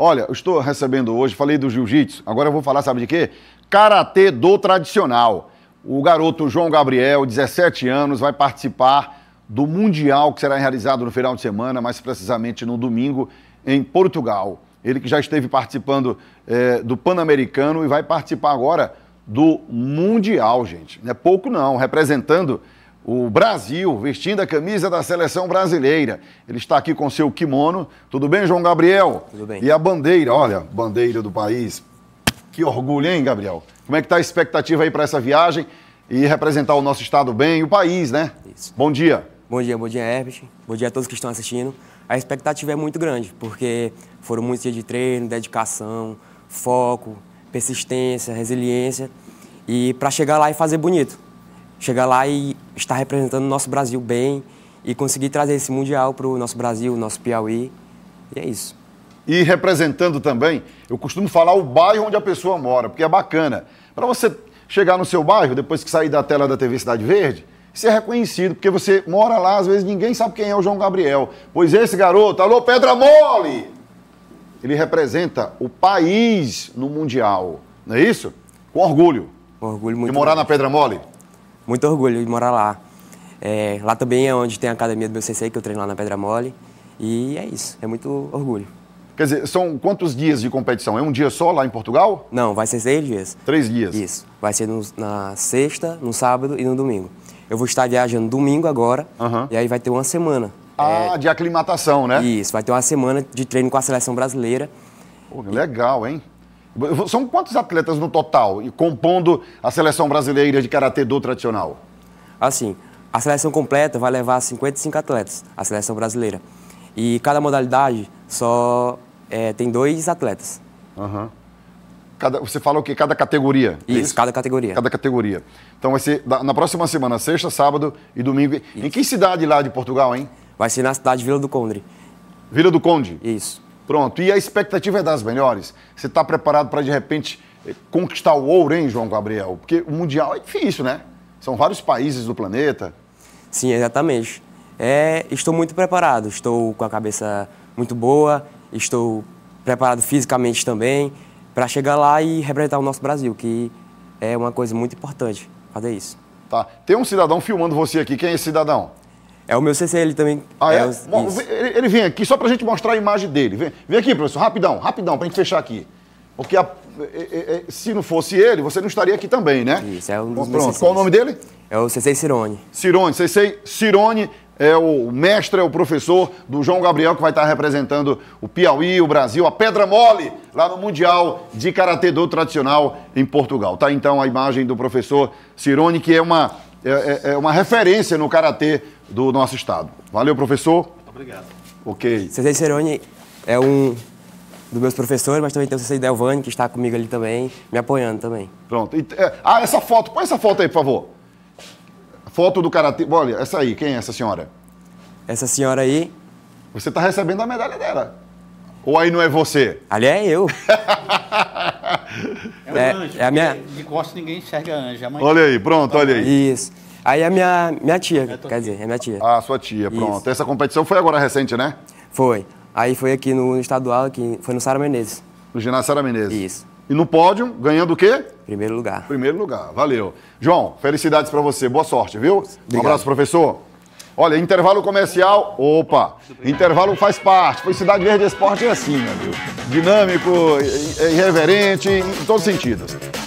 Olha, eu estou recebendo hoje, falei do jiu-jitsu, agora eu vou falar, sabe de quê? Karatê do tradicional. O garoto João Gabriel, 17 anos, vai participar do Mundial que será realizado no final de semana, mais precisamente no domingo, em Portugal. Ele que já esteve participando é, do Pan-Americano e vai participar agora do Mundial, gente. Não é pouco, não, representando o Brasil vestindo a camisa da seleção brasileira. Ele está aqui com seu kimono. Tudo bem, João Gabriel? Tudo bem. E a bandeira, olha, bandeira do país. Que orgulho, hein, Gabriel? Como é que está a expectativa aí para essa viagem e representar o nosso estado bem e o país, né? Isso. Bom dia. Bom dia, bom dia, Herbert. Bom dia a todos que estão assistindo. A expectativa é muito grande, porque foram muitos dias de treino, dedicação, foco, persistência, resiliência. E para chegar lá e fazer bonito chegar lá e estar representando o nosso Brasil bem e conseguir trazer esse Mundial para o nosso Brasil, nosso Piauí. E é isso. E representando também, eu costumo falar o bairro onde a pessoa mora, porque é bacana. Para você chegar no seu bairro, depois que sair da tela da TV Cidade Verde, ser é reconhecido, porque você mora lá, às vezes ninguém sabe quem é o João Gabriel. Pois esse garoto, alô Pedra Mole! Ele representa o país no Mundial, não é isso? Com orgulho. Com orgulho muito. De morar na Pedra Mole muito orgulho de morar lá. É, lá também é onde tem a academia do meu CC, que eu treino lá na Pedra Mole. E é isso, é muito orgulho. Quer dizer, são quantos dias de competição? É um dia só lá em Portugal? Não, vai ser seis dias. Três dias? Isso. Vai ser no, na sexta, no sábado e no domingo. Eu vou estar viajando domingo agora, uhum. e aí vai ter uma semana. Ah, é... de aclimatação, né? Isso, vai ter uma semana de treino com a seleção brasileira. Pô, legal, hein? São quantos atletas no total compondo a seleção brasileira de karatê do tradicional? Assim, a seleção completa vai levar 55 atletas, a seleção brasileira. E cada modalidade só é, tem dois atletas. Uhum. Cada, você fala o quê? Cada categoria? É isso, isso, cada categoria. Cada categoria. Então vai ser na próxima semana, sexta, sábado e domingo. Isso. Em que cidade lá de Portugal, hein? Vai ser na cidade de Vila do Conde. Vila do Conde? Isso. Pronto. E a expectativa é das melhores. Você está preparado para, de repente, eh, conquistar o ouro, hein, João Gabriel? Porque o Mundial é difícil, né? São vários países do planeta. Sim, exatamente. É, estou muito preparado. Estou com a cabeça muito boa, estou preparado fisicamente também para chegar lá e representar o nosso Brasil, que é uma coisa muito importante fazer isso. Tá. Tem um cidadão filmando você aqui. Quem é esse cidadão? É o meu CC, ele também. Ah, é? é os... ele, ele, vem aqui só pra gente mostrar a imagem dele. Vem, vem aqui, professor, rapidão, rapidão, pra gente fechar aqui. Porque a, se não fosse ele, você não estaria aqui também, né? Isso, é um dos Pronto, qual o nome dele? É o CC Cirone. Cirone, CC Cirone é o mestre, é o professor do João Gabriel, que vai estar representando o Piauí, o Brasil, a pedra mole, lá no Mundial de Karatê do Tradicional em Portugal. Tá então a imagem do professor Cirone, que é uma, é, é, é uma referência no Karatê do nosso estado. Valeu, professor. Obrigado. Ok. César Ceroni é um dos meus professores, mas também tem o Cecília Delvani, que está comigo ali também, me apoiando também. Pronto. E, é, ah, essa foto, põe essa foto aí, por favor. Foto do Karatê. Olha, essa aí, quem é essa senhora? Essa senhora aí. Você está recebendo a medalha dela. Ou aí não é você? Ali é eu. é, é, anjo, é a minha... De costas ninguém enxerga anjo. É olha aí, pronto, olha aí. Isso. Aí a minha, minha tia, é quer dizer, é minha tia. Ah, sua tia, pronto. Isso. Essa competição foi agora recente, né? Foi. Aí foi aqui no estadual, aqui, foi no Sara Menezes. No ginásio Sara Menezes. Isso. E no pódio, ganhando o quê? Primeiro lugar. Primeiro lugar, valeu. João, felicidades para você, boa sorte, viu? Obrigado. Um abraço, professor. Olha, intervalo comercial, opa, intervalo faz parte, pois Cidade Verde Esporte é assim, meu Deus. Dinâmico, irreverente, em todos os sentidos.